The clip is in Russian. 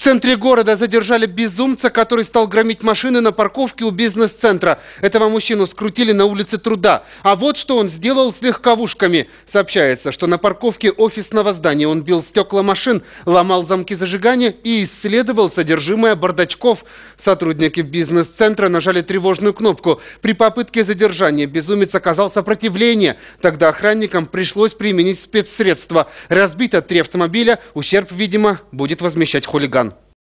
центре города задержали безумца, который стал громить машины на парковке у бизнес-центра. Этого мужчину скрутили на улице труда. А вот что он сделал с легковушками. Сообщается, что на парковке офисного здания он бил стекла машин, ломал замки зажигания и исследовал содержимое бардачков. Сотрудники бизнес-центра нажали тревожную кнопку. При попытке задержания безумец оказал сопротивление. Тогда охранникам пришлось применить спецсредства. Разбито три автомобиля. Ущерб, видимо, будет возмещать хулиган.